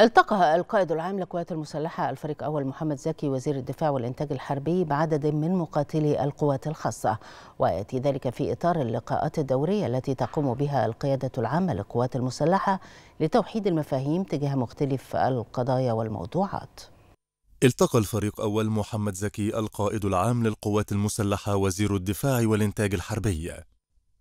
التقى القائد العام للقوات المسلحة الفريق أول محمد زكي وزير الدفاع والإنتاج الحربي بعدد من مقاتلي القوات الخاصة ويأتي ذلك في إطار اللقاءات الدورية التي تقوم بها القيادة العامة للقوات المسلحة لتوحيد المفاهيم تجاه مختلف القضايا والموضوعات التقى الفريق أول محمد زكي القائد العام للقوات المسلحة وزير الدفاع والإنتاج الحربي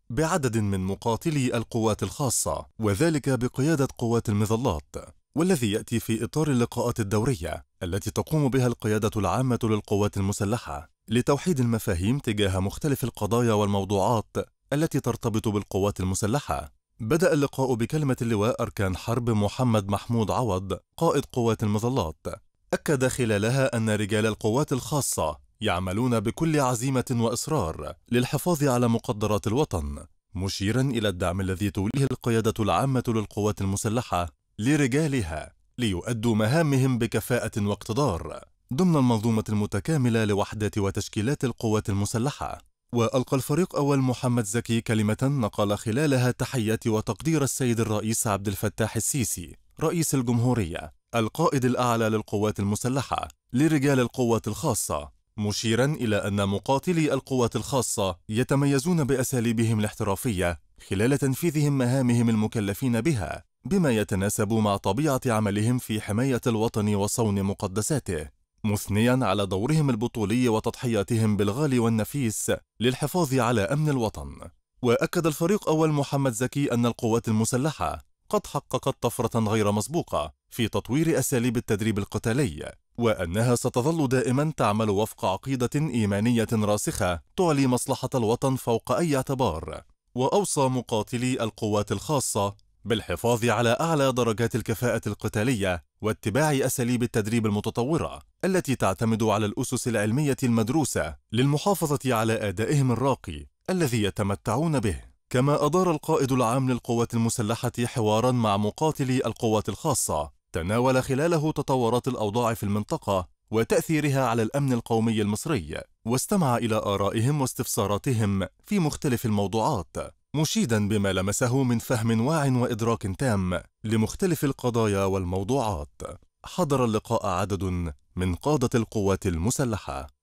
بعدد من مقاتلي القوات الخاصة وذلك بقيادة قوات المظلات والذي يأتي في إطار اللقاءات الدورية التي تقوم بها القيادة العامة للقوات المسلحة لتوحيد المفاهيم تجاه مختلف القضايا والموضوعات التي ترتبط بالقوات المسلحة بدأ اللقاء بكلمة اللواء أركان حرب محمد محمود عوض قائد قوات المظلات أكد خلالها أن رجال القوات الخاصة يعملون بكل عزيمة وإصرار للحفاظ على مقدرات الوطن مشيرا إلى الدعم الذي توليه القيادة العامة للقوات المسلحة لرجالها ليؤدوا مهامهم بكفاءة واقتدار ضمن المنظومة المتكاملة لوحدات وتشكيلات القوات المسلحة وألقى الفريق أول محمد زكي كلمة نقل خلالها تحيات وتقدير السيد الرئيس عبد الفتاح السيسي رئيس الجمهورية القائد الأعلى للقوات المسلحة لرجال القوات الخاصة مشيرا إلى أن مقاتلي القوات الخاصة يتميزون بأساليبهم الاحترافية خلال تنفيذهم مهامهم المكلفين بها بما يتناسب مع طبيعة عملهم في حماية الوطن وصون مقدساته مثنيا على دورهم البطولي وتضحياتهم بالغالي والنفيس للحفاظ على أمن الوطن وأكد الفريق أول محمد زكي أن القوات المسلحة قد حققت طفرة غير مسبوقة في تطوير أساليب التدريب القتالي وأنها ستظل دائما تعمل وفق عقيدة إيمانية راسخة تعلي مصلحة الوطن فوق أي اعتبار وأوصى مقاتلي القوات الخاصة بالحفاظ على أعلى درجات الكفاءة القتالية واتباع أساليب التدريب المتطورة التي تعتمد على الأسس العلمية المدروسة للمحافظة على أدائهم الراقي الذي يتمتعون به كما أدار القائد العام للقوات المسلحة حوارا مع مقاتلي القوات الخاصة تناول خلاله تطورات الأوضاع في المنطقة وتأثيرها على الأمن القومي المصري واستمع إلى آرائهم واستفساراتهم في مختلف الموضوعات مشيدا بما لمسه من فهم واع وإدراك تام لمختلف القضايا والموضوعات حضر اللقاء عدد من قادة القوات المسلحة